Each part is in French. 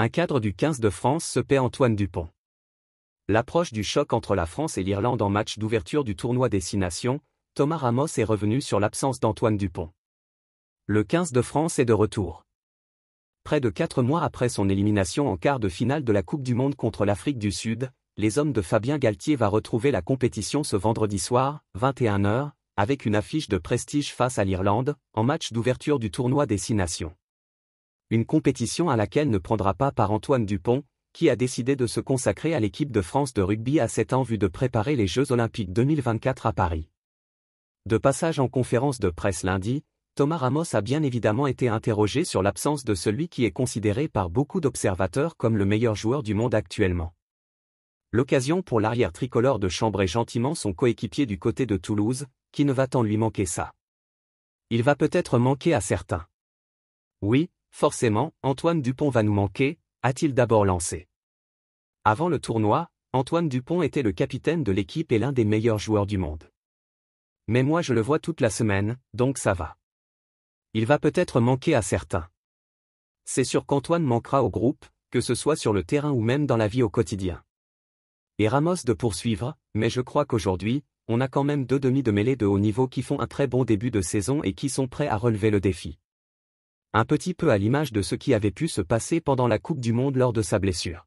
Un cadre du 15 de France se paie Antoine Dupont. L'approche du choc entre la France et l'Irlande en match d'ouverture du tournoi des Six Nations, Thomas Ramos est revenu sur l'absence d'Antoine Dupont. Le 15 de France est de retour. Près de quatre mois après son élimination en quart de finale de la Coupe du Monde contre l'Afrique du Sud, les hommes de Fabien Galtier va retrouver la compétition ce vendredi soir, 21h, avec une affiche de prestige face à l'Irlande, en match d'ouverture du tournoi des Six Nations une compétition à laquelle ne prendra pas par Antoine Dupont, qui a décidé de se consacrer à l'équipe de France de rugby à 7 ans vue de préparer les Jeux Olympiques 2024 à Paris. De passage en conférence de presse lundi, Thomas Ramos a bien évidemment été interrogé sur l'absence de celui qui est considéré par beaucoup d'observateurs comme le meilleur joueur du monde actuellement. L'occasion pour l'arrière tricolore de chambrer gentiment son coéquipier du côté de Toulouse, qui ne va tant lui manquer ça. Il va peut-être manquer à certains. Oui, Forcément, Antoine Dupont va nous manquer, a-t-il d'abord lancé. Avant le tournoi, Antoine Dupont était le capitaine de l'équipe et l'un des meilleurs joueurs du monde. Mais moi je le vois toute la semaine, donc ça va. Il va peut-être manquer à certains. C'est sûr qu'Antoine manquera au groupe, que ce soit sur le terrain ou même dans la vie au quotidien. Et Ramos de poursuivre, mais je crois qu'aujourd'hui, on a quand même deux demi de mêlée de haut niveau qui font un très bon début de saison et qui sont prêts à relever le défi un petit peu à l'image de ce qui avait pu se passer pendant la Coupe du Monde lors de sa blessure.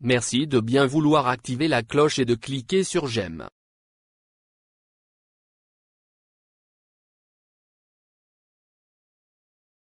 Merci de bien vouloir activer la cloche et de cliquer sur j'aime.